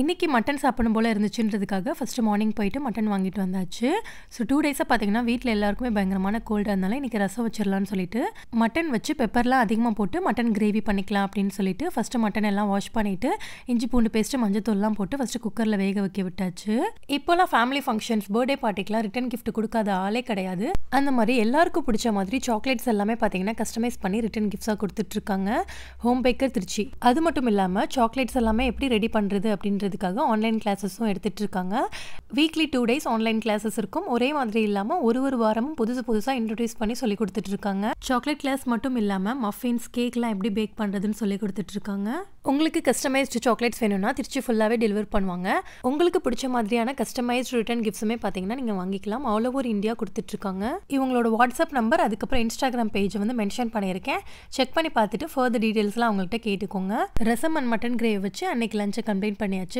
இன்றைக்கி மட்டன் சாப்பிடும் போல் இருந்துச்சுன்றதுக்காக ஃபஸ்ட்டு மார்னிங் போயிட்டு மட்டன் வாங்கிட்டு வந்தாச்சு ஸோ டூ டேஸாக பார்த்தீங்கன்னா வீட்டில் எல்லாருக்குமே பயங்கரமான கோல்டாக இருந்தாலும் இன்றைக்கி ரசம் வச்சிடலான்னு சொல்லிட்டு மட்டன் வச்சு பெப்பர்லாம் அதிகமாக போட்டு மட்டன் கிரேவி பண்ணிக்கலாம் அப்படின்னு சொல்லிட்டு ஃபஸ்ட்டு மட்டன் எல்லாம் வாஷ் பண்ணிவிட்டு இஞ்சி பூண்டு பேஸ்ட்டு மஞ்சத்தூள்லாம் போட்டு ஃபஸ்ட்டு குக்கரில் வேக வைக்க விட்டாச்சு இப்போலாம் ஃபேமிலி ஃபங்க்ஷன்ஸ் பர்த்டே பார்ட்டிக்கெலாம் ரிட்டன் கிஃப்ட் கொடுக்காத ஆளே கிடையாது அந்த மாதிரி எல்லாருக்கும் பிடிச்ச மாதிரி சாக்லேட்ஸ் எல்லாமே பார்த்தீங்கன்னா கஸ்டமைஸ் பண்ணி ரிட்டன் கிஃப்ட்ஸாக கொடுத்துட்ருக்காங்க ஹோம் பேக்கர் திருச்சி அது மட்டும் இல்லாமல் சாக்லேட்ஸ் எல்லாமே எப்படி ரெடி பண்ணுறது அப்படின்னு அப்படின்றதுக்காக ஆன்லைன் கிளாஸஸும் எடுத்துகிட்ருக்காங்க weekly two days online classes இருக்கும் ஒரே மாதிரி இல்லாமல் ஒரு ஒரு வாரமும் புதுசு புதுசாக இன்ட்ரடியூஸ் பண்ணி சொல்லி கொடுத்துட்ருக்காங்க சாக்லேட் கிளாஸ் மட்டும் இல்லாமல் மஃபின்ஸ் கேக்லாம் எப்படி பேக் பண்ணுறதுன்னு சொல்லி கொடுத்துட்ருக்காங்க உங்களுக்கு கஸ்டமைஸ்டு சாக்லேட்ஸ் வேணும்னா திருச்சி ஃபுல்லாகவே டெலிவர் பண்ணுவாங்க உங்களுக்கு பிடிச்ச மாதிரியான கஸ்டமைஸ்டு ரிட்டர்ன் கிஃப்ட்ஸுமே பார்த்தீங்கன்னா நீங்கள் வாங்கிக்கலாம் ஆல் ஓவர் இந்தியா கொடுத்துட்ருக்காங்க இவங்களோட வாட்ஸ்அப் நம்பர் அதுக்கப்புறம் இன்ஸ்டாகிராம் பேஜ் வந்து மென்ஷன் பண்ணியிருக்கேன் செக் பண்ணி பார்த்துட்டு ஃபர்தர் டீட்டெயில்ஸ்லாம் அவங்கள்ட்ட கேட்டுக்கோங்க ரசம் அண்ட் மட்டன் கிரேவி வச்சு அன்னைக்கு லஞ்சை கம்ப்ளைண்ட் பண்ணியாச்சு